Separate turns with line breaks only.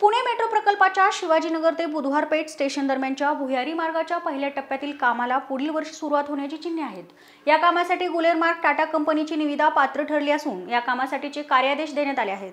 Pune metro प्रकल्पाच्या शिवाजीनगर ते बुधवारपेठ station दरम्यानच्या भुयारी मार्गाच्या पहिल्या टप्प्यातील कामाला पुढील वर्षी सुरुवात होण्याची चिन्हे आहेत या कामासाठी गुलेरमार्ग टाटा कंपनीची निविदा पात्र ठरली असून या कामासाठीचे कार्यादेश देण्यात आले आहेत